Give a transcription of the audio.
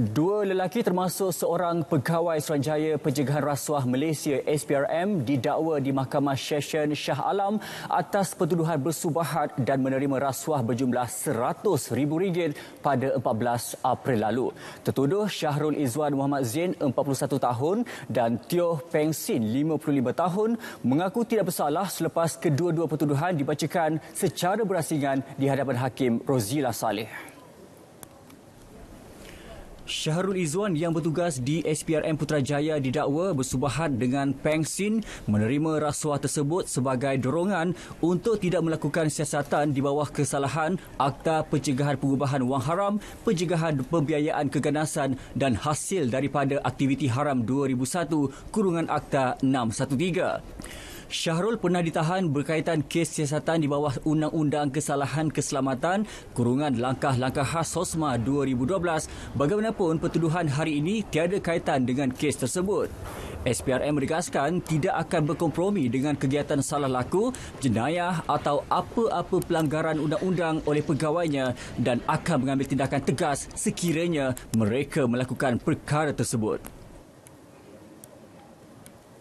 Dua lelaki termasuk seorang pegawai Suruhanjaya Pencegahan Rasuah Malaysia SPRM didakwa di Mahkamah Session Shah Alam atas pertuduhan bersubahat dan menerima rasuah berjumlah RM100,000 pada 14 April lalu. Tertuduh Syahrul Izwan Muhammad Zain 41 tahun dan Tio Peng Sin 55 tahun mengaku tidak bersalah selepas kedua-dua pertuduhan dibacakan secara berasingan di hadapan Hakim Rozila Saleh. Syahrul Izzuan yang bertugas di SPRM Putrajaya didakwa bersubahan dengan Peng pengsin menerima rasuah tersebut sebagai dorongan untuk tidak melakukan siasatan di bawah kesalahan Akta Pencegahan Pengubahan Wang Haram, Pencegahan Pembiayaan Keganasan dan Hasil daripada Aktiviti Haram 2001 Kurungan Akta 613. Syahrul pernah ditahan berkaitan kes siasatan di bawah Undang-Undang Kesalahan Keselamatan kurungan langkah-langkah khas HOSMA 2012. Bagaimanapun, pertuduhan hari ini tiada kaitan dengan kes tersebut. SPRM menegaskan tidak akan berkompromi dengan kegiatan salah laku, jenayah atau apa-apa pelanggaran undang-undang oleh pegawainya dan akan mengambil tindakan tegas sekiranya mereka melakukan perkara tersebut.